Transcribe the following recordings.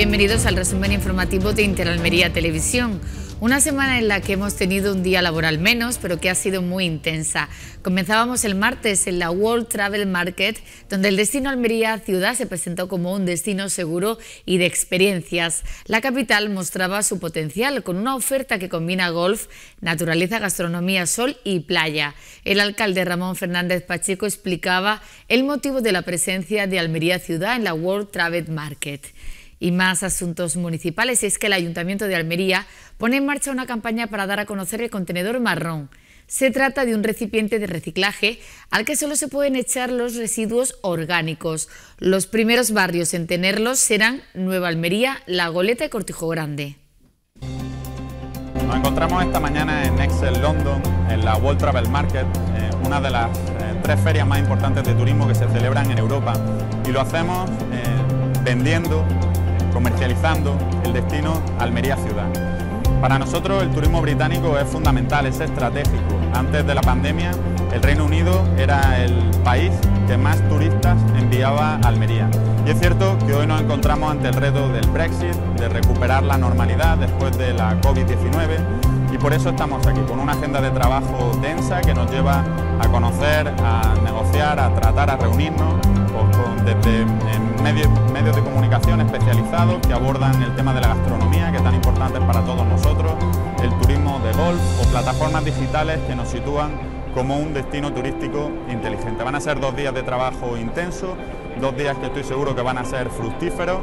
Bienvenidos al resumen informativo de Interalmería Televisión. Una semana en la que hemos tenido un día laboral menos, pero que ha sido muy intensa. Comenzábamos el martes en la World Travel Market, donde el destino Almería Ciudad se presentó como un destino seguro y de experiencias. La capital mostraba su potencial con una oferta que combina golf, naturaleza, gastronomía, sol y playa. El alcalde Ramón Fernández Pacheco explicaba el motivo de la presencia de Almería Ciudad en la World Travel Market y más asuntos municipales. Es que el Ayuntamiento de Almería pone en marcha una campaña para dar a conocer el contenedor marrón. Se trata de un recipiente de reciclaje al que solo se pueden echar los residuos orgánicos. Los primeros barrios en tenerlos serán Nueva Almería, La Goleta y Cortijo Grande. Nos encontramos esta mañana en Excel London, en la World Travel Market, eh, una de las eh, tres ferias más importantes de turismo que se celebran en Europa. Y lo hacemos eh, vendiendo comercializando el destino Almería Ciudad. Para nosotros el turismo británico es fundamental, es estratégico. Antes de la pandemia, el Reino Unido era el país que más turistas enviaba a Almería. Y es cierto que hoy nos encontramos ante el reto del Brexit, de recuperar la normalidad después de la COVID-19 y por eso estamos aquí, con una agenda de trabajo densa que nos lleva a conocer, a negociar, a tratar, a reunirnos pues, desde medios de comunicación especializados que abordan el tema de la gastronomía, que es tan importante para todos nosotros, el turismo de golf o plataformas digitales que nos sitúan como un destino turístico inteligente. Van a ser dos días de trabajo intenso, dos días que estoy seguro que van a ser fructíferos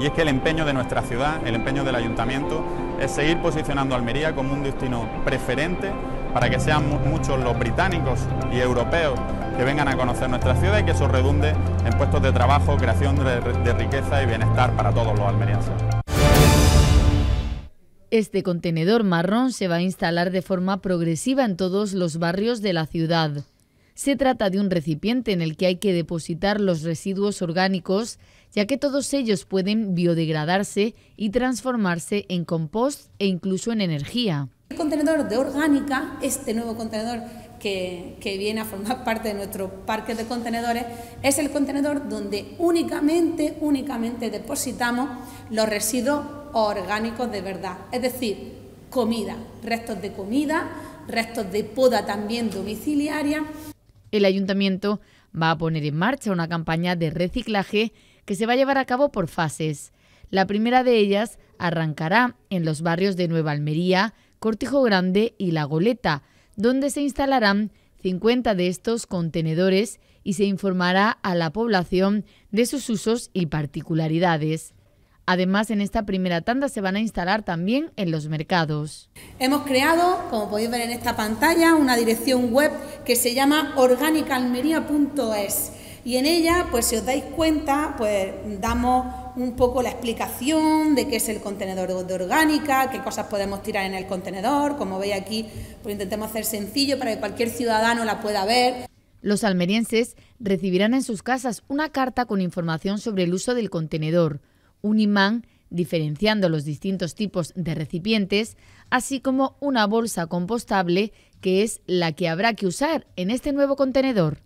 y es que el empeño de nuestra ciudad, el empeño del ayuntamiento, es seguir posicionando Almería como un destino preferente para que sean muchos los británicos y europeos que vengan a conocer nuestra ciudad y que eso redunde en puestos de trabajo, creación de riqueza y bienestar para todos los almerienses. Este contenedor marrón se va a instalar de forma progresiva en todos los barrios de la ciudad. Se trata de un recipiente en el que hay que depositar los residuos orgánicos ya que todos ellos pueden biodegradarse y transformarse en compost e incluso en energía. El contenedor de orgánica, este nuevo contenedor que, viene a formar parte de nuestro parque de contenedores, es el contenedor donde únicamente, únicamente depositamos los residuos orgánicos de verdad, es decir, comida, restos de comida, restos de poda también domiciliaria. El ayuntamiento va a poner en marcha una campaña de reciclaje que se va a llevar a cabo por fases. La primera de ellas arrancará en los barrios de Nueva Almería, Cortijo Grande y La Goleta, donde se instalarán 50 de estos contenedores y se informará a la población de sus usos y particularidades. Además, en esta primera tanda se van a instalar también en los mercados. Hemos creado, como podéis ver en esta pantalla, una dirección web que se llama organicalmería.es y en ella, pues si os dais cuenta, pues damos un poco la explicación de qué es el contenedor de orgánica, qué cosas podemos tirar en el contenedor. Como veis aquí, pues intentamos hacer sencillo para que cualquier ciudadano la pueda ver. Los almerienses recibirán en sus casas una carta con información sobre el uso del contenedor, un imán diferenciando los distintos tipos de recipientes, así como una bolsa compostable que es la que habrá que usar en este nuevo contenedor.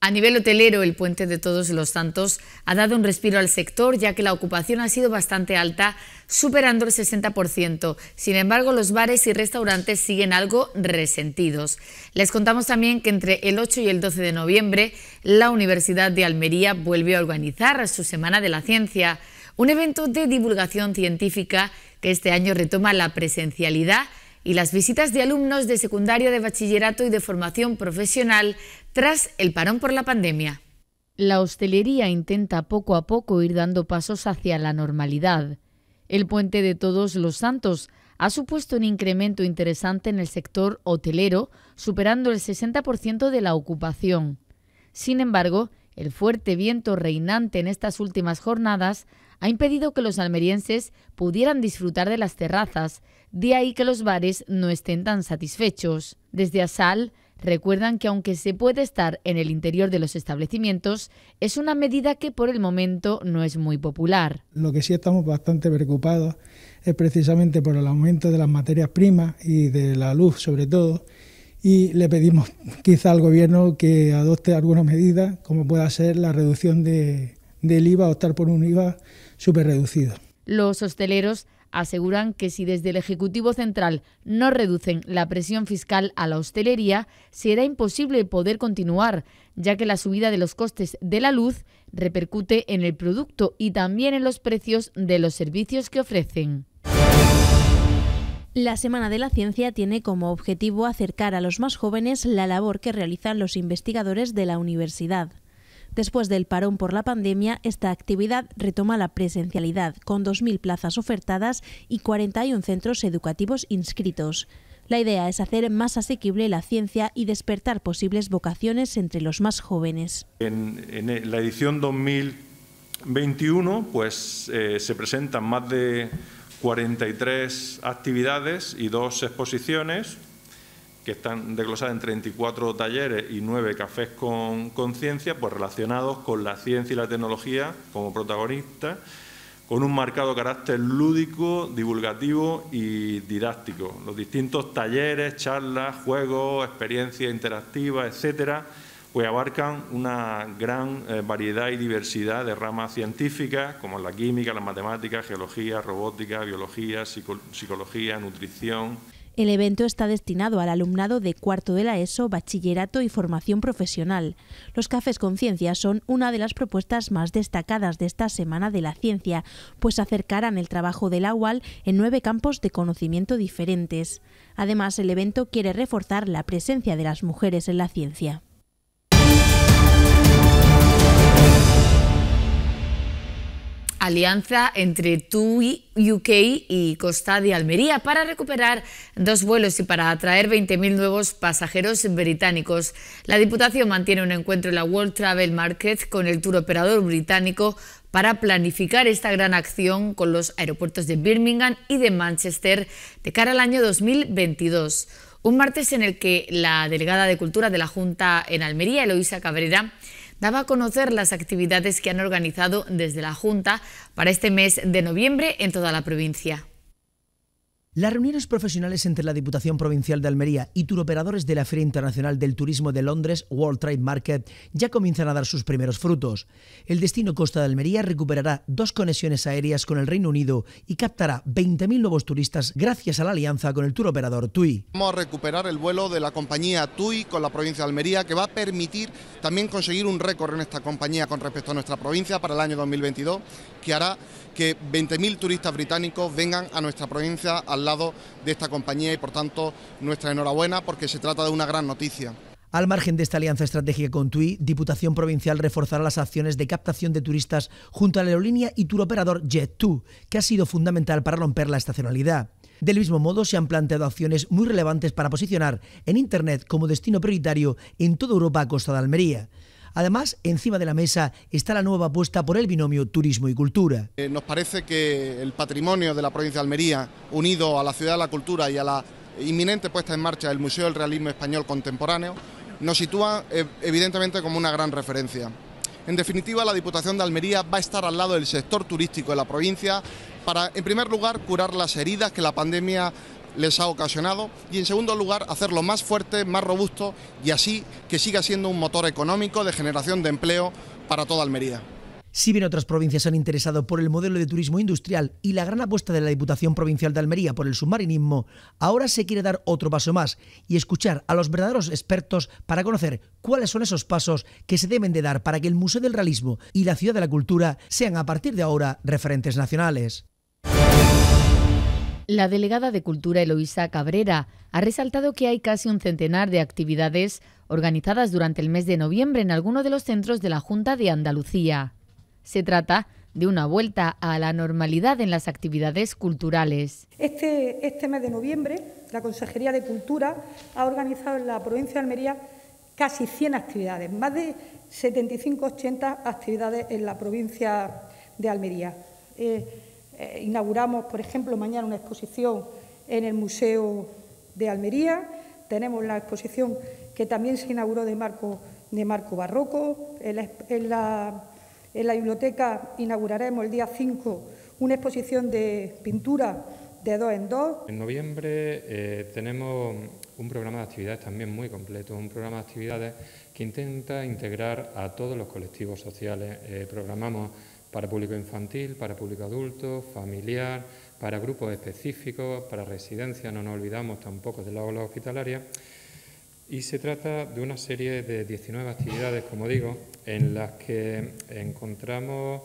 A nivel hotelero, el puente de Todos los Santos ha dado un respiro al sector ya que la ocupación ha sido bastante alta, superando el 60%. Sin embargo, los bares y restaurantes siguen algo resentidos. Les contamos también que entre el 8 y el 12 de noviembre, la Universidad de Almería vuelve a organizar su Semana de la Ciencia, un evento de divulgación científica que este año retoma la presencialidad y las visitas de alumnos de secundaria, de bachillerato y de formación profesional tras el parón por la pandemia. La hostelería intenta poco a poco ir dando pasos hacia la normalidad. El puente de todos los santos ha supuesto un incremento interesante en el sector hotelero, superando el 60% de la ocupación. Sin embargo, el fuerte viento reinante en estas últimas jornadas ha impedido que los almerienses pudieran disfrutar de las terrazas, de ahí que los bares no estén tan satisfechos. Desde Asal, recuerdan que aunque se puede estar en el interior de los establecimientos, es una medida que por el momento no es muy popular. Lo que sí estamos bastante preocupados es precisamente por el aumento de las materias primas y de la luz sobre todo, y le pedimos quizá al gobierno que adopte alguna medida como pueda ser la reducción de, del IVA, optar por un IVA súper reducido. Los hosteleros aseguran que si desde el Ejecutivo Central no reducen la presión fiscal a la hostelería, será imposible poder continuar, ya que la subida de los costes de la luz repercute en el producto y también en los precios de los servicios que ofrecen. La Semana de la Ciencia tiene como objetivo acercar a los más jóvenes la labor que realizan los investigadores de la universidad. Después del parón por la pandemia, esta actividad retoma la presencialidad, con 2.000 plazas ofertadas y 41 centros educativos inscritos. La idea es hacer más asequible la ciencia y despertar posibles vocaciones entre los más jóvenes. En, e, la edición 2021 pues, eh, se presentan más de 43 actividades y dos exposiciones que están desglosadas en 34 talleres y 9 cafés con conciencia, pues relacionados con la ciencia y la tecnología como protagonistas, con un marcado carácter lúdico, divulgativo y didáctico. Los distintos talleres, charlas, juegos, experiencias interactivas, etcétera, pues abarcan una gran eh, variedad y diversidad de ramas científicas, como la química, las matemáticas, geología, robótica, biología, psicología, nutrición el evento está destinado al alumnado de cuarto de la ESO, bachillerato y formación profesional. Los cafés con son una de las propuestas más destacadas de esta Semana de la Ciencia, pues acercarán el trabajo de la UAL en nueve campos de conocimiento diferentes. Además, el evento quiere reforzar la presencia de las mujeres en la ciencia. alianza entre TUI UK y Costa de Almería para recuperar dos vuelos y para atraer 20.000 nuevos pasajeros británicos. La Diputación mantiene un encuentro en la World Travel Market con el tour operador británico para planificar esta gran acción con los aeropuertos de Birmingham y de Manchester de cara al año 2022. Un martes en el que la delegada de Cultura de la Junta en Almería, Eloisa Cabrera, daba a conocer las actividades que han organizado desde la Junta para este mes de noviembre en toda la provincia. Las reuniones profesionales entre la Diputación Provincial de Almería y turoperadores de la Feria Internacional del Turismo de Londres, World Trade Market, ya comienzan a dar sus primeros frutos. El destino Costa de Almería recuperará dos conexiones aéreas con el Reino Unido y captará 20.000 nuevos turistas gracias a la alianza con el turoperador TUI. Vamos a recuperar el vuelo de la compañía TUI con la provincia de Almería, que va a permitir también conseguir un récord en esta compañía con respecto a nuestra provincia para el año 2022, que hará que 20.000 turistas británicos vengan a nuestra provincia al lado de esta compañía y por tanto nuestra enhorabuena porque se trata de una gran noticia. Al margen de esta alianza estratégica con TUI, Diputación Provincial reforzará las acciones de captación de turistas junto a la aerolínea y turoperador Jet2, que ha sido fundamental para romper la estacionalidad. Del mismo modo, se han planteado acciones muy relevantes para posicionar en Internet como destino prioritario en toda Europa a costa de Almería. Además, encima de la mesa está la nueva apuesta por el binomio turismo y cultura. Eh, nos parece que el patrimonio de la provincia de Almería, unido a la ciudad de la cultura y a la inminente puesta en marcha del Museo del Realismo Español Contemporáneo, nos sitúa eh, evidentemente como una gran referencia. En definitiva, la Diputación de Almería va a estar al lado del sector turístico de la provincia para, en primer lugar, curar las heridas que la pandemia les ha ocasionado y en segundo lugar hacerlo más fuerte, más robusto y así que siga siendo un motor económico de generación de empleo para toda Almería. Si bien otras provincias se han interesado por el modelo de turismo industrial y la gran apuesta de la Diputación Provincial de Almería por el submarinismo, ahora se quiere dar otro paso más y escuchar a los verdaderos expertos para conocer cuáles son esos pasos que se deben de dar para que el Museo del Realismo y la Ciudad de la Cultura sean a partir de ahora referentes nacionales. La delegada de Cultura Eloisa Cabrera ha resaltado que hay casi un centenar de actividades organizadas durante el mes de noviembre en alguno de los centros de la Junta de Andalucía. Se trata de una vuelta a la normalidad en las actividades culturales. Este, este mes de noviembre, la Consejería de Cultura ha organizado en la provincia de Almería casi 100 actividades, más de 75-80 actividades en la provincia de Almería. Eh, eh, inauguramos, por ejemplo, mañana una exposición en el Museo de Almería. Tenemos la exposición que también se inauguró de Marco, de Marco Barroco. En la, en, la, biblioteca inauguraremos el día 5 una exposición de pintura de dos en dos. En noviembre eh, tenemos un programa de actividades también muy completo, un programa de actividades que intenta integrar a todos los colectivos sociales. Eh, programamos para público infantil, para público adulto, familiar, para grupos específicos, para residencias, no nos olvidamos tampoco de la ola hospitalaria. Y se trata de una serie de 19 actividades, como digo, en las que encontramos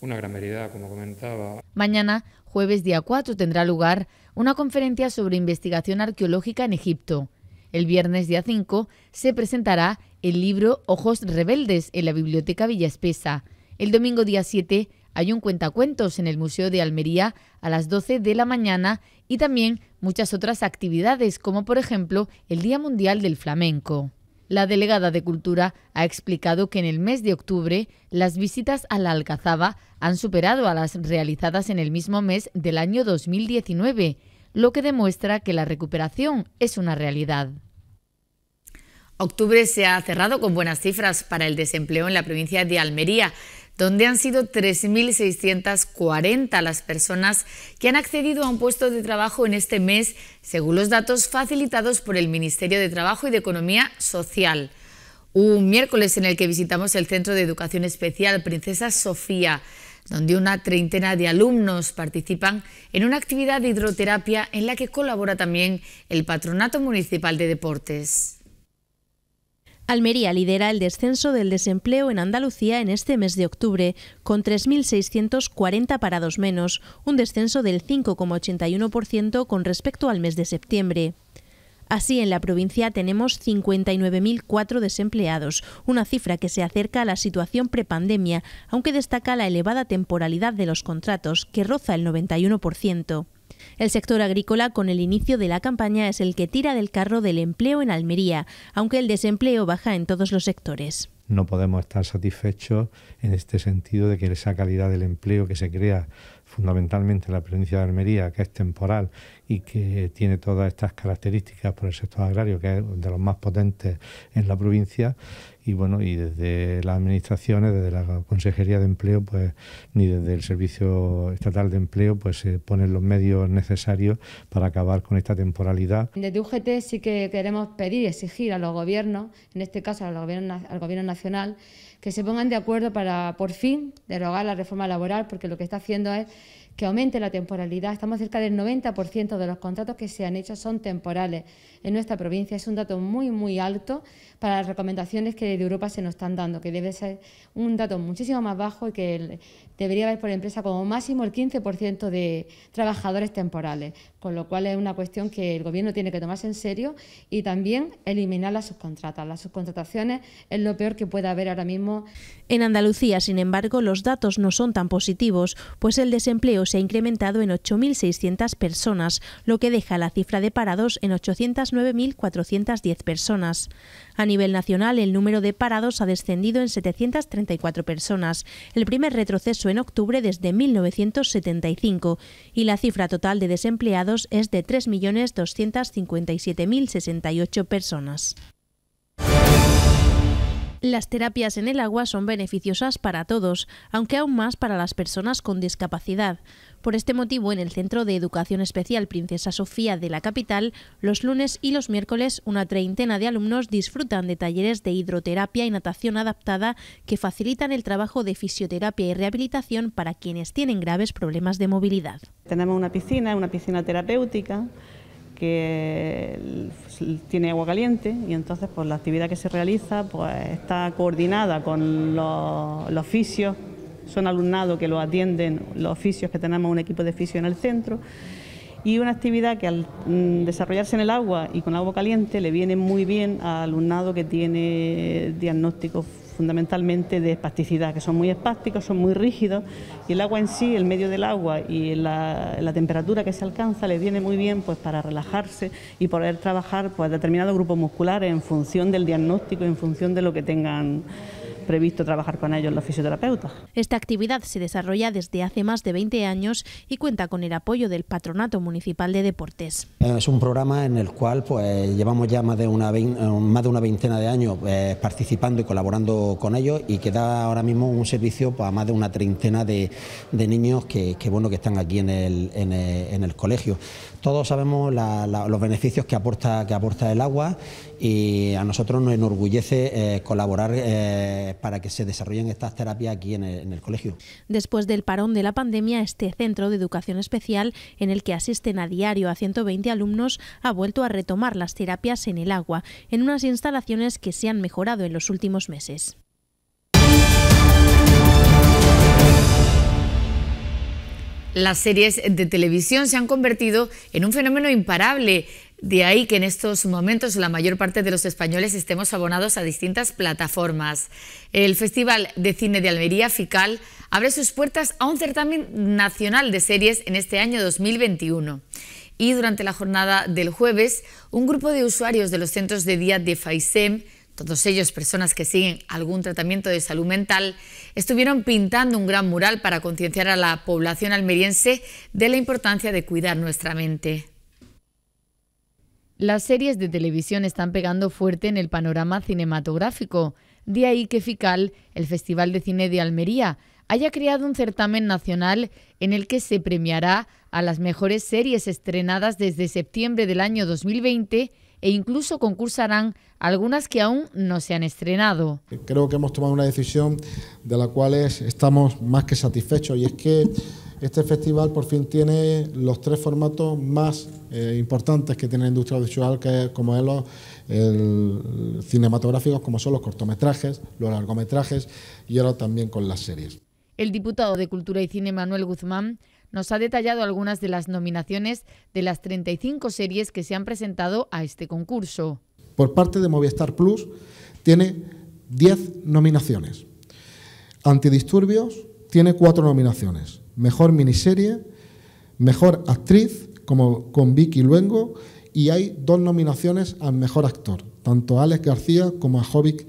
una gran variedad, como comentaba. Mañana, jueves día 4, tendrá lugar una conferencia sobre investigación arqueológica en Egipto. El viernes día 5 se presentará el libro Ojos Rebeldes en la Biblioteca Villa Espesa... El domingo día 7 hay un cuentacuentos en el Museo de Almería a las 12 de la mañana y también muchas otras actividades, como por ejemplo el Día Mundial del Flamenco. La delegada de Cultura ha explicado que en el mes de octubre las visitas a la Alcazaba han superado a las realizadas en el mismo mes del año 2019, lo que demuestra que la recuperación es una realidad. Octubre se ha cerrado con buenas cifras para el desempleo en la provincia de Almería donde han sido 3.640 las personas que han accedido a un puesto de trabajo en este mes, según los datos facilitados por el Ministerio de Trabajo y de Economía Social. Un miércoles en el que visitamos el Centro de Educación Especial Princesa Sofía, donde una treintena de alumnos participan en una actividad de hidroterapia en la que colabora también el Patronato Municipal de Deportes. Almería lidera el descenso del desempleo en Andalucía en este mes de octubre, con 3.640 parados menos, un descenso del 5,81% con respecto al mes de septiembre. Así, en la provincia tenemos 59.004 desempleados, una cifra que se acerca a la situación prepandemia, aunque destaca la elevada temporalidad de los contratos, que roza el 91%. El sector agrícola, con el inicio de la campaña, es el que tira del carro del empleo en Almería, aunque el desempleo baja en todos los sectores. No podemos estar satisfechos en este sentido de que esa calidad del empleo que se crea fundamentalmente en la provincia de Almería, que es temporal y que tiene todas estas características por el sector agrario, que es de los más potentes en la provincia. Y bueno, y desde las administraciones, desde la Consejería de Empleo, pues ni desde el Servicio Estatal de Empleo, pues se ponen los medios necesarios para acabar con esta temporalidad. Desde UGT sí que queremos pedir y exigir a los gobiernos, en este caso al gobierno, al gobierno nacional, que se pongan de acuerdo para por fin derogar la reforma laboral, porque lo que está haciendo es que aumente la temporalidad. Estamos cerca del 90% de los contratos que se han hecho son temporales en nuestra provincia. Es un dato muy, muy alto para las recomendaciones que de Europa se nos están dando, que debe ser un dato muchísimo más bajo y que debería haber por empresa como máximo el 15% de trabajadores temporales. Con lo cual es una cuestión que el Gobierno tiene que tomarse en serio y también eliminar las subcontratas. Las subcontrataciones es lo peor que puede haber ahora mismo. En Andalucía, sin embargo, los datos no son tan positivos, pues el desempleo se ha incrementado en 8.600 personas, lo que deja la cifra de parados en 809.410 personas. A nivel nacional, el número de parados ha descendido en 734 personas, el primer retroceso en octubre desde 1975, y la cifra total de desempleados es de 3.257.068 personas. Las terapias en el agua son beneficiosas para todos, aunque aún más para las personas con discapacidad. Por este motivo, en el Centro de Educación Especial Princesa Sofía de la capital, los lunes y los miércoles una treintena de alumnos disfrutan de talleres de hidroterapia y natación adaptada que facilitan el trabajo de fisioterapia y rehabilitación para quienes tienen graves problemas de movilidad. Tenemos una piscina, una piscina terapéutica que pues, tiene agua caliente y entonces pues, la actividad que se realiza pues, está coordinada con los, los fisios son alumnados que lo atienden los oficios, que tenemos un equipo de oficio en el centro. Y una actividad que al mm, desarrollarse en el agua y con agua caliente le viene muy bien a alumnado que tiene diagnósticos fundamentalmente de espasticidad, que son muy espásticos, son muy rígidos y el agua en sí, el medio del agua y la, temperatura que se alcanza le viene muy bien pues para relajarse y poder trabajar pues determinados grupos musculares en función del diagnóstico, en función de lo que tengan previsto trabajar con ellos los fisioterapeutas. Esta actividad se desarrolla desde hace más de 20 años y cuenta con el apoyo del Patronato Municipal de Deportes. Eh, es un programa en el cual pues, llevamos ya más de una, eh, veintena de años eh, participando y colaborando con ellos y que da ahora mismo un servicio pues, a más de una treintena de, niños que, bueno, que están aquí en el, en colegio. Todos sabemos los beneficios que aporta, que aporta el agua y a nosotros nos enorgullece colaborar para que se desarrollen estas terapias aquí en el colegio. Después del parón de la pandemia, este centro de educación especial, en el que asisten a diario a 120 alumnos, ha vuelto a retomar las terapias en el agua, en unas instalaciones que se han mejorado en los últimos meses. Las series de televisión se han convertido en un fenómeno imparable. De ahí que en estos momentos la mayor parte de los españoles estemos abonados a distintas plataformas. El Festival de Cine de Almería, FICAL, abre sus puertas a un certamen nacional de series en este año 2021. Y durante la jornada del jueves, un grupo de usuarios de los centros de día de FAISEM, todos ellos personas que siguen algún tratamiento de salud mental, estuvieron pintando un gran mural para concienciar a la población almeriense de la importancia de cuidar nuestra mente. Las series de televisión están pegando fuerte en el panorama cinematográfico, de ahí que FICAL, el Festival de Cine de Almería, haya creado un certamen nacional en el que se premiará a las mejores series estrenadas desde septiembre del año 2020 e incluso concursarán algunas que aún no se han estrenado. Creo que hemos tomado una decisión de la cual estamos más que satisfechos y es que este festival por fin tiene los tres formatos más eh, importantes que tiene la industria audiovisual, que es, como es los cinematográficos, como son los cortometrajes, los largometrajes y ahora también con las series. El diputado de Cultura y Cine Manuel Guzmán nos ha detallado algunas de las nominaciones de las 35 series que se han presentado a este concurso. Por parte de Movistar Plus tiene 10 nominaciones. Antidisturbios tiene 4 nominaciones mejor miniserie, mejor actriz, como con Vicky Luengo, y hay dos nominaciones al mejor actor, tanto a Alex García como a Jovic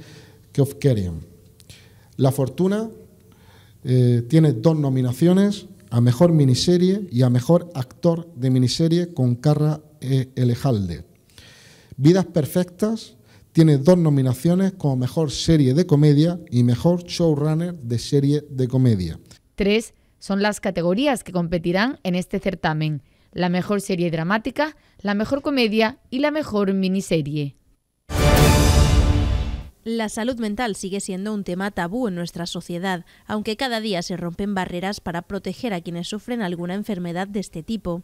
Kofkerian. La Fortuna eh, tiene dos nominaciones a mejor miniserie y a mejor actor de miniserie con Carra Elejalde. Vidas Perfectas tiene dos nominaciones como mejor serie de comedia y mejor showrunner de serie de comedia. Tres son las categorías que competirán en este certamen, la mejor serie dramática, la mejor comedia y la mejor miniserie. La salud mental sigue siendo un tema tabú en nuestra sociedad, aunque cada día se rompen barreras para proteger a quienes sufren alguna enfermedad de este tipo.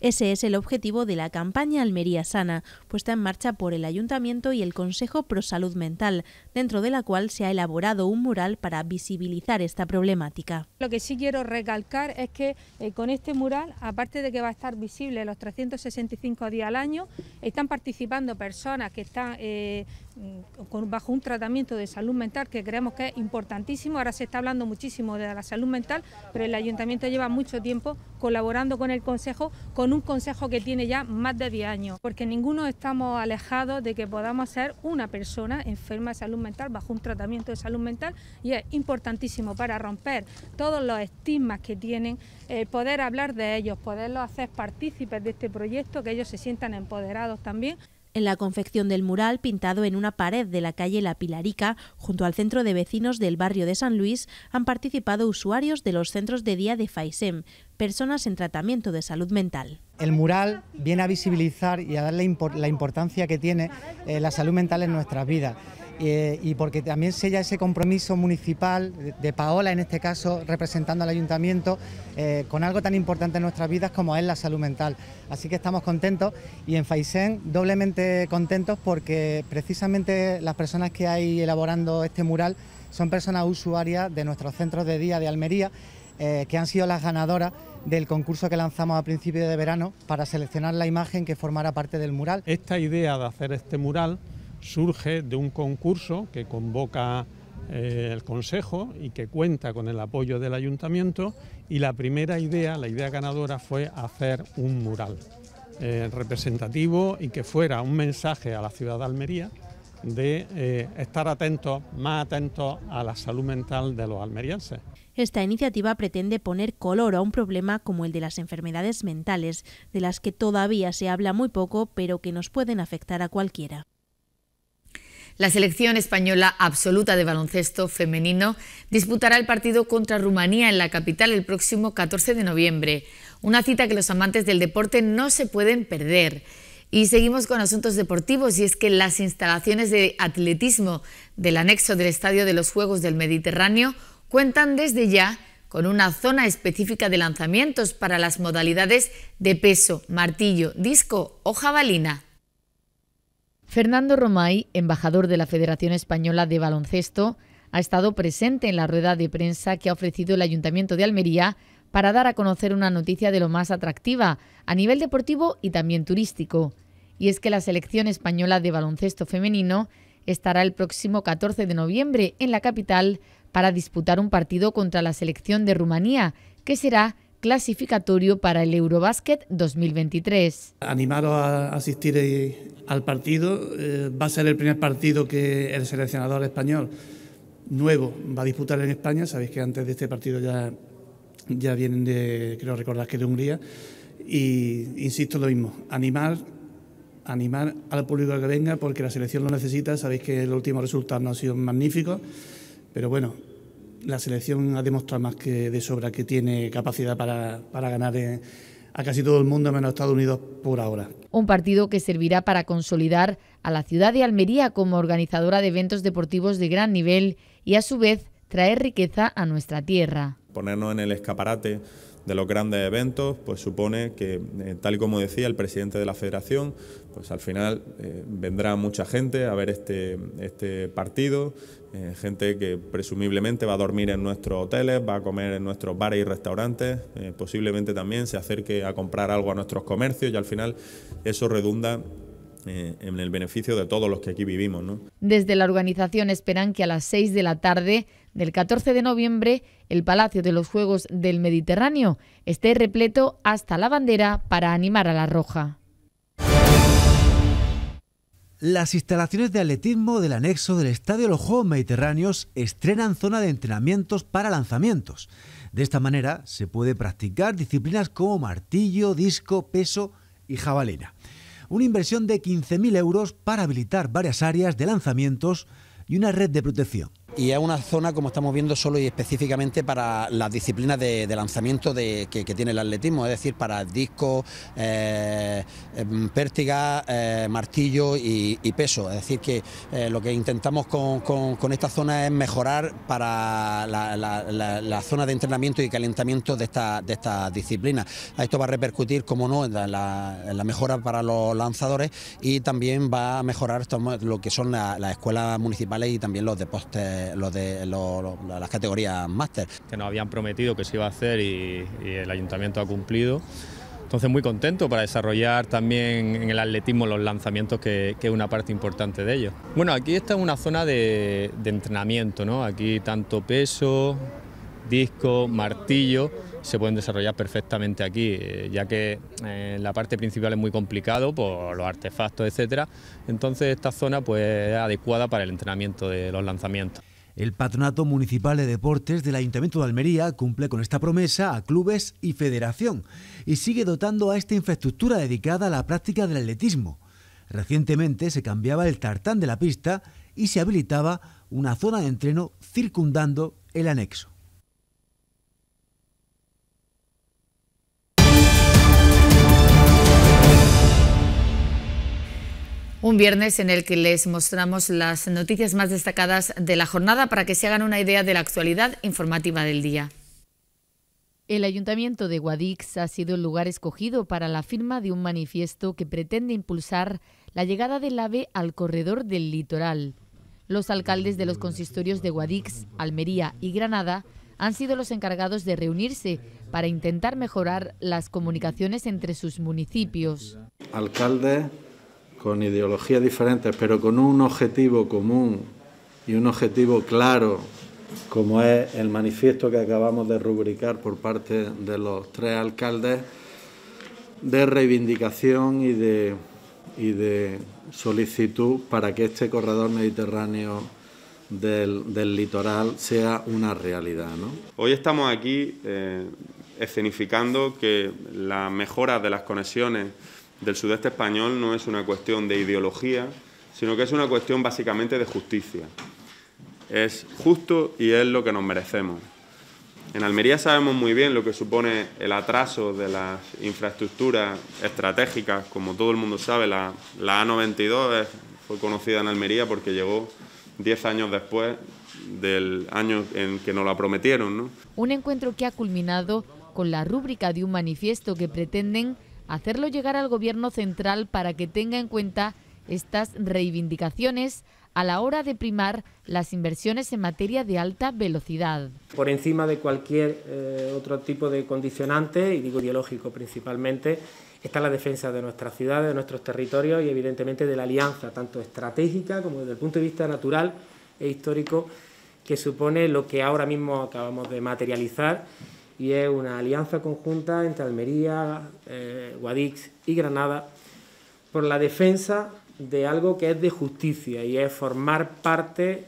Ese es el objetivo de la campaña Almería Sana, puesta en marcha por el Ayuntamiento y el Consejo Pro Salud Mental, dentro de la cual se ha elaborado un mural para visibilizar esta problemática. Lo que sí quiero recalcar es que eh, con este mural, aparte de que va a estar visible los 365 días al año, están participando personas que están eh, Mm, bajo un tratamiento de salud mental que creemos que es importantísimo. Ahora se está hablando muchísimo de la salud mental, pero el ayuntamiento lleva mucho tiempo colaborando con el Consejo, con un Consejo que tiene ya más de 10 años, porque ninguno estamos alejados de que podamos ser una persona enferma de salud mental bajo un tratamiento de salud mental y es importantísimo para romper todos los estigmas que tienen, eh, poder hablar de ellos, poderlos hacer partícipes de este proyecto, que ellos se sientan empoderados también en la confección del mural pintado en una pared de la calle La Pilarica, junto al centro de vecinos del barrio de San Luis, han participado usuarios de los centros de día de FAISEM, personas en tratamiento de salud mental. El mural viene a visibilizar y a darle la importancia que tiene eh, la salud mental en nuestras vidas. Eh, y porque también sella ese compromiso municipal de, Paola, en este caso representando al ayuntamiento, eh, con algo tan importante en nuestras vidas como es la salud mental. Así que estamos contentos y en Faisén, doblemente contentos porque precisamente las personas que hay elaborando este mural son personas usuarias de nuestros centros de día de Almería, eh, que han sido las ganadoras del concurso que lanzamos a principios de verano para seleccionar la imagen que formará parte del mural. Esta idea de hacer este mural surge de un concurso que convoca eh, el Consejo y que cuenta con el apoyo del Ayuntamiento y la primera idea, la idea ganadora fue hacer un mural eh, representativo y que fuera un mensaje a la ciudad de Almería de eh, estar atentos, más atentos a la salud mental de los almerienses. Esta iniciativa pretende poner color a un problema como el de las enfermedades mentales, de las que todavía se habla muy poco, pero que nos pueden afectar a cualquiera. La selección española absoluta de baloncesto femenino disputará el partido contra Rumanía en la capital el próximo 14 de noviembre, una cita que los amantes del deporte no se pueden perder. Y seguimos con asuntos deportivos y es que las instalaciones de atletismo del anexo del Estadio de los Juegos del Mediterráneo cuentan desde ya con una zona específica de lanzamientos para las modalidades de peso, martillo, disco o jabalina. Fernando Romay, embajador de la Federación Española de Baloncesto, ha estado presente en la rueda de prensa que ha ofrecido el Ayuntamiento de Almería para dar a conocer una noticia de lo más atractiva a nivel deportivo y también turístico. Y es que la selección española de baloncesto femenino estará el próximo 14 de noviembre en la capital para disputar un partido contra la selección de Rumanía, que será clasificatorio para el Eurobasket 2023. Animaros a asistir al partido. Eh, va a ser el primer partido que el seleccionador español nuevo va a disputar en España. Sabéis que antes de este partido ya, ya vienen de, creo recordar que de Hungría. Y insisto lo mismo, animar animar al público a que venga porque la selección lo necesita. Sabéis que ...el último resultado no ha sido magnífico, pero bueno, la selección ha demostrado más que de sobra que tiene capacidad para, para ganar a casi todo el mundo, menos Estados Unidos, por ahora. Un partido que servirá para consolidar a la ciudad de Almería como organizadora de eventos deportivos de gran nivel y, a su vez, traer riqueza a nuestra tierra. Ponernos en el escaparate de los grandes eventos, pues supone que, eh, tal y como decía el presidente de la federación, pues al final eh, vendrá mucha gente a ver este, este partido, eh, gente que presumiblemente va a dormir en nuestros hoteles, va a comer en nuestros bares y restaurantes, posiblemente también se acerque a comprar algo a nuestros comercios y al final eso redunda en el beneficio de todos los que aquí vivimos. Desde la organización esperan que a las 6 de la tarde del 14 de noviembre el Palacio de los Juegos del Mediterráneo esté repleto hasta la bandera para animar a la Roja. Las instalaciones de atletismo del anexo del Estadio de los Juegos Mediterráneos estrenan zona de entrenamientos para lanzamientos. De esta manera se puede practicar disciplinas como martillo, disco, peso y jabalina. Una inversión de 15.000 euros para habilitar varias áreas de lanzamientos y una red de protección y es una zona, como estamos viendo, solo y específicamente para las disciplinas de, lanzamiento que, tiene el atletismo, es decir, para disco eh, em, pértiga, eh, martillo y, peso. Es decir, que eh, lo que intentamos con, esta zona es mejorar para la, zona de entrenamiento y calentamiento de de esta disciplinas. Esto va a repercutir, como no, en la, mejora para los lanzadores y también va a mejorar lo que son las escuelas municipales y también los deportes de las categorías máster. Que nos habían prometido que se iba a hacer y, el ayuntamiento ha cumplido. Entonces muy contento para desarrollar también en el atletismo los lanzamientos, que, es una parte importante de ellos. Bueno, aquí esta es una zona de, entrenamiento, ¿no? Aquí tanto peso, disco, martillo se pueden desarrollar perfectamente aquí, eh, ya que eh, la parte principal es muy complicado por los artefactos, etcétera. Entonces esta zona pues es adecuada para el entrenamiento de los lanzamientos. El Patronato Municipal de Deportes del Ayuntamiento de Almería cumple con esta promesa a clubes y federación y sigue dotando a esta infraestructura dedicada a la práctica del atletismo. Recientemente se cambiaba el tartán de la pista y se habilitaba una zona de entreno circundando el anexo. Un viernes en el que les mostramos las noticias más destacadas de la jornada para que se hagan una idea de la actualidad informativa del día. El ayuntamiento de Guadix ha sido el lugar escogido para la firma de un manifiesto que pretende impulsar la llegada del AVE al corredor del litoral. Los alcaldes de los consistorios de Guadix, Almería y Granada han sido los encargados de reunirse para intentar mejorar las comunicaciones entre sus municipios. Alcalde, con ideologías diferentes, pero con un objetivo común y un objetivo claro, como es el manifiesto que acabamos de rubricar por parte de los tres alcaldes, de reivindicación y de, de solicitud para que este corredor mediterráneo del, del litoral sea una realidad. Hoy estamos aquí eh, escenificando que las mejoras de las conexiones del sudeste español no es una cuestión de ideología, sino que es una cuestión básicamente de justicia. Es justo y es lo que nos merecemos. En Almería sabemos muy bien lo que supone el atraso de las infraestructuras estratégicas, como todo el mundo sabe, la, A92 fue conocida en Almería porque llegó ...diez años después del año en que nos la prometieron. ¿no? Un encuentro que ha culminado con la rúbrica de un manifiesto que pretenden hacerlo llegar al Gobierno central para que tenga en cuenta estas reivindicaciones a la hora de primar las inversiones en materia de alta velocidad. Por encima de cualquier eh, otro tipo de condicionante, y digo ideológico principalmente, está la defensa de nuestras ciudades, de nuestros territorios y evidentemente de la alianza, tanto estratégica como desde el punto de vista natural e histórico, que supone lo que ahora mismo acabamos de materializar y es una alianza conjunta entre Almería, eh, Guadix y Granada por la defensa de algo que es de justicia y es formar parte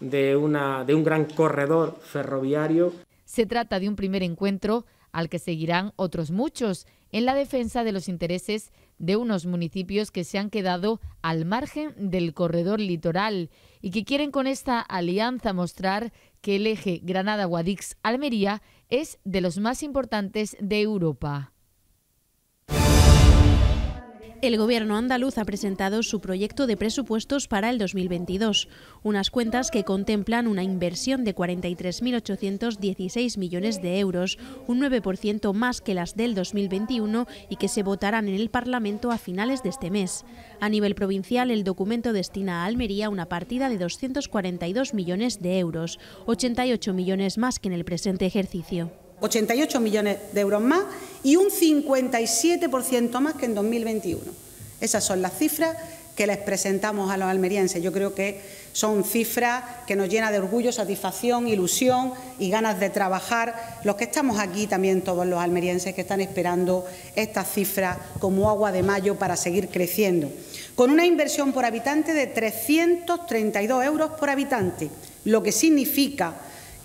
de, una, de un gran corredor ferroviario. Se trata de un primer encuentro al que seguirán otros muchos en la defensa de los intereses de unos municipios que se han quedado al margen del corredor litoral y que quieren con esta alianza mostrar que el eje Granada-Guadix-Almería es de los más importantes de Europa. El gobierno andaluz ha presentado su proyecto de presupuestos para el 2022, unas cuentas que contemplan una inversión de 43.816 millones de euros, un 9% más que las del 2021 y que se votarán en el Parlamento a finales de este mes. A nivel provincial, el documento destina a Almería una partida de 242 millones de euros, 88 millones más que en el presente ejercicio. 88 millones de euros más y un 57% más que en 2021. Esas son las cifras que les presentamos a los almerienses. Yo creo que son cifras que nos llenan de orgullo, satisfacción, ilusión y ganas de trabajar. Los que estamos aquí también todos los almerienses que están esperando estas cifras como agua de mayo para seguir creciendo. Con una inversión por habitante de 332 euros por habitante, lo que significa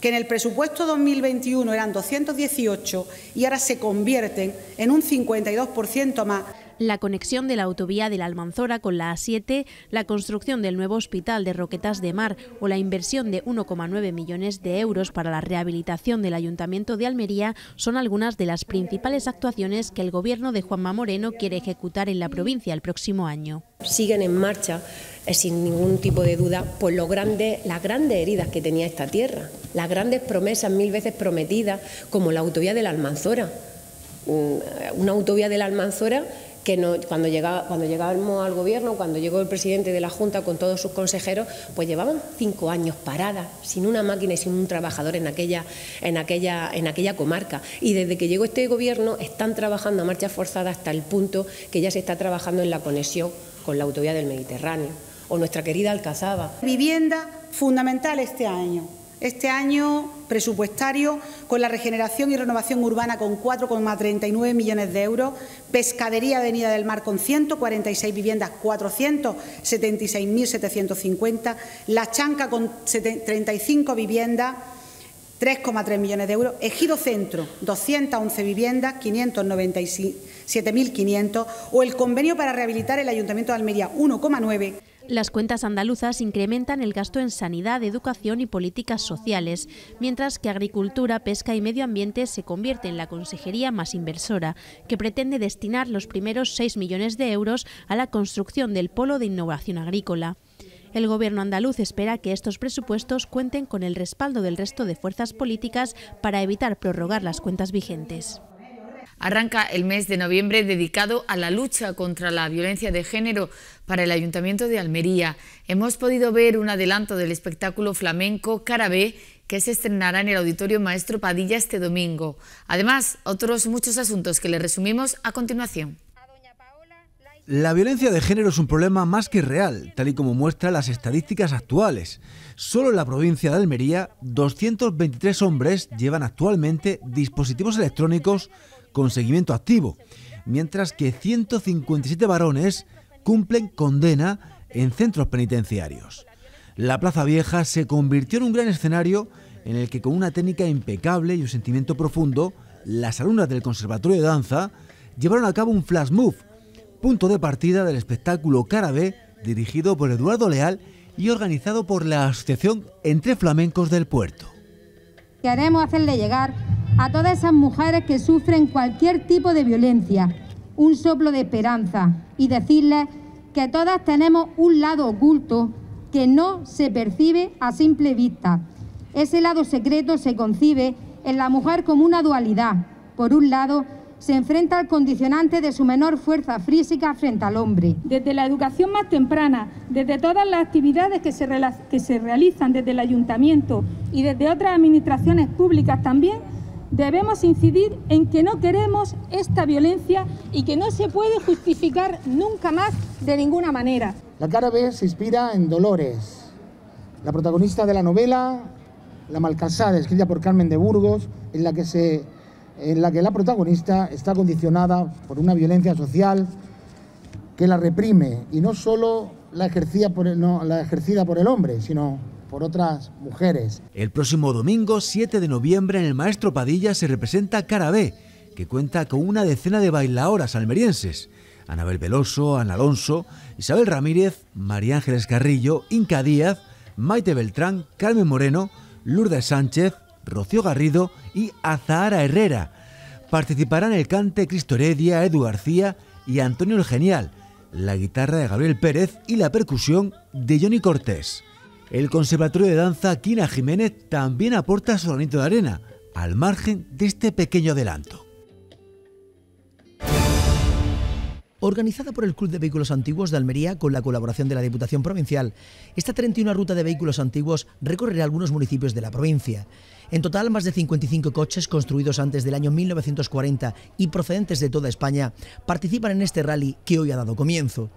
que en el presupuesto 2021 eran 218 y ahora se convierten en un 52% más la conexión de la autovía de la Almanzora con la A7, la construcción del nuevo hospital de Roquetas de Mar o la inversión de 1,9 millones de euros para la rehabilitación del Ayuntamiento de Almería son algunas de las principales actuaciones que el Gobierno de Juanma Moreno quiere ejecutar en la provincia el próximo año. Siguen en marcha, eh, sin ningún tipo de duda, por pues lo grande, las grandes heridas que tenía esta tierra, las grandes promesas mil veces prometidas, como la autovía de la Almanzora. Mm, eh, una autovía de la Almanzora que cuando, llegábamos al gobierno, cuando llegó el presidente de la Junta con todos sus consejeros, pues llevaban cinco años paradas, sin una máquina y sin un trabajador en aquella, en aquella comarca. Y desde que llegó este gobierno están trabajando a marcha forzada hasta el punto que ya se está trabajando en la conexión con la autovía del Mediterráneo o nuestra querida Alcazaba. Vivienda fundamental este año este año presupuestario con la regeneración y renovación urbana con 4,39 millones de euros, pescadería Avenida del Mar con 146 viviendas, 476.750, La Chanca con 35 viviendas, 3,3 millones de euros, Ejido Centro, 211 viviendas, 597.500, o el convenio para rehabilitar el Ayuntamiento de Almería, 1,9 las cuentas andaluzas incrementan el gasto en sanidad, educación y políticas sociales, mientras que agricultura, pesca y medio ambiente se convierte en la consejería más inversora, que pretende destinar los primeros 6 millones de euros a la construcción del polo de innovación agrícola. El gobierno andaluz espera que estos presupuestos cuenten con el respaldo del resto de fuerzas políticas para evitar prorrogar las cuentas vigentes. Arranca el mes de noviembre dedicado a la lucha contra la violencia de género para el Ayuntamiento de Almería. Hemos podido ver un adelanto del espectáculo flamenco Carabé que se estrenará en el Auditorio Maestro Padilla este domingo. Además, otros muchos asuntos que le resumimos a continuación. La violencia de género es un problema más que real, tal y como muestran las estadísticas actuales. Solo en la provincia de Almería, 223 hombres llevan actualmente dispositivos electrónicos con seguimiento activo, mientras que 157 varones cumplen condena en centros penitenciarios. La Plaza Vieja se convirtió en un gran escenario en el que con una técnica impecable y un sentimiento profundo, las alumnas del Conservatorio de Danza llevaron a cabo un flash move, punto de partida del espectáculo Carabe, dirigido por Eduardo Leal y organizado por la Asociación Entre Flamencos del Puerto. Queremos hacerle llegar a todas esas mujeres que sufren cualquier tipo de violencia un soplo de esperanza y decirles que todas tenemos un lado oculto que no se percibe a simple vista. Ese lado secreto se concibe en la mujer como una dualidad. Por un lado, se enfrenta al condicionante de su menor fuerza física frente al hombre. Desde la educación más temprana, desde todas las actividades que se, que se realizan desde el ayuntamiento y desde otras administraciones públicas también, debemos incidir en que no queremos esta violencia y que no se puede justificar nunca más de ninguna manera. La cara B se inspira en Dolores, la protagonista de la novela La Malcasada, escrita por Carmen de Burgos, en la que, se, en la, que la protagonista está condicionada por una violencia social que la reprime y no solo la, por la ejercida por el hombre, sino por otras mujeres. El próximo domingo 7 de noviembre en el Maestro Padilla se representa Carabé... que cuenta con una decena de bailadoras almerienses. Anabel Veloso, Ana Alonso, Isabel Ramírez, María Ángeles Carrillo, Inca Díaz, Maite Beltrán, Carmen Moreno, Lourdes Sánchez, Rocío Garrido y Azahara Herrera. Participarán el cante Cristo Heredia, Edu García y Antonio el Genial, la guitarra de Gabriel Pérez y la percusión de Johnny Cortés. El Conservatorio de Danza Quina Jiménez también aporta su granito de arena, al margen de este pequeño adelanto. Organizada por el Club de Vehículos Antiguos de Almería con la colaboración de la Diputación Provincial, esta 31 ruta de vehículos antiguos recorrerá algunos municipios de la provincia. En total, más de 55 coches construidos antes del año 1940 y procedentes de toda España participan en este rally que hoy ha dado comienzo.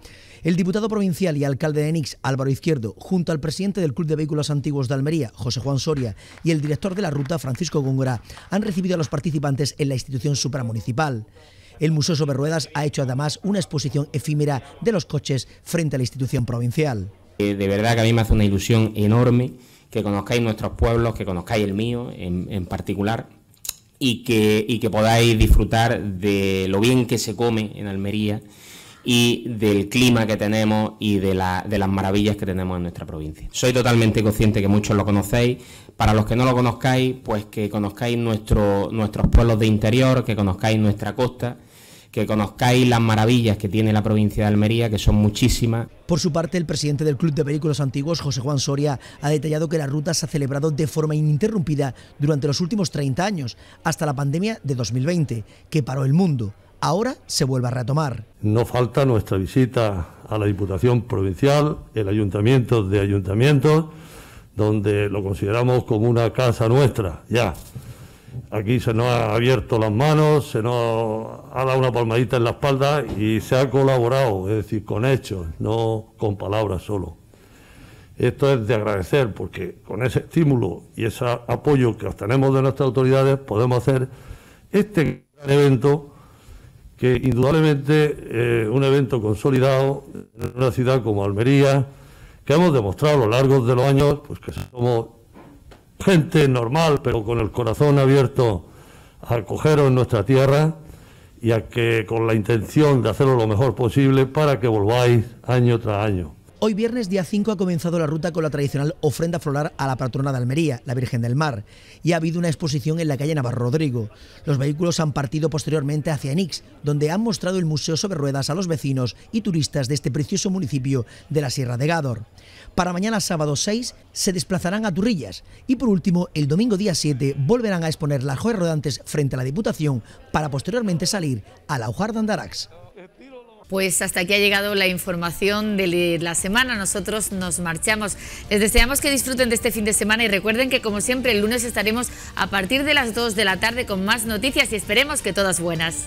El diputado provincial y alcalde de Enix, Álvaro Izquierdo, junto al presidente del Club de Vehículos Antiguos de Almería, José Juan Soria, y el director de la ruta, Francisco Góngora, han recibido a los participantes en la institución supramunicipal. El Museo sobre Ruedas ha hecho además una exposición efímera de los coches frente a la institución provincial. Eh, de verdad que a mí me hace una ilusión enorme que conozcáis nuestros pueblos, que conozcáis el mío en, particular y que podáis disfrutar de lo bien que se come en Almería y del clima que tenemos y de, las maravillas que tenemos en nuestra provincia. Soy totalmente consciente que muchos lo conocéis. Para los que no lo conozcáis, pues que conozcáis nuestros pueblos de interior, que conozcáis nuestra costa que conozcáis las maravillas que tiene la provincia de Almería, que son muchísimas. Por su parte, el presidente del Club de Vehículos Antiguos, José Juan Soria, ha detallado que la ruta se ha celebrado de forma ininterrumpida durante los últimos 30 años, hasta la pandemia de 2020, que paró el mundo ahora se vuelva a retomar. No falta nuestra visita a la Diputación Provincial, el Ayuntamiento de Ayuntamientos, donde lo consideramos como una casa nuestra, ya. Aquí se nos ha abierto las manos, se nos ha dado una palmadita en la espalda y se ha colaborado, es decir, con hechos, no con palabras solo. Esto es de agradecer porque con ese estímulo y ese apoyo que obtenemos de nuestras autoridades podemos hacer este gran evento que indudablemente eh, un evento consolidado en una ciudad como Almería, que hemos demostrado a lo largo de los años, pues que somos gente normal, pero con el corazón abierto a acogeros en nuestra tierra y a que con la intención de hacerlo lo mejor posible para que volváis año tras año. Hoy viernes día 5 ha comenzado la ruta con la tradicional ofrenda floral a la patrona de Almería, la Virgen del Mar, y ha habido una exposición en la calle Navarro Rodrigo. Los vehículos han partido posteriormente hacia Enix, donde han mostrado el museo sobre ruedas a los vecinos y turistas de este precioso municipio de la Sierra de Gádor. Para mañana sábado 6 se desplazarán a Turrillas y por último el domingo día 7 volverán a exponer las joyas rodantes frente a la Diputación para posteriormente salir a la Ujar de Andarax. Pues hasta aquí ha llegado la información de la semana. Nosotros nos marchamos. Les deseamos que disfruten de este fin de semana y recuerden que como siempre el lunes estaremos a partir de las 2 de la tarde con más noticias y esperemos que todas buenas.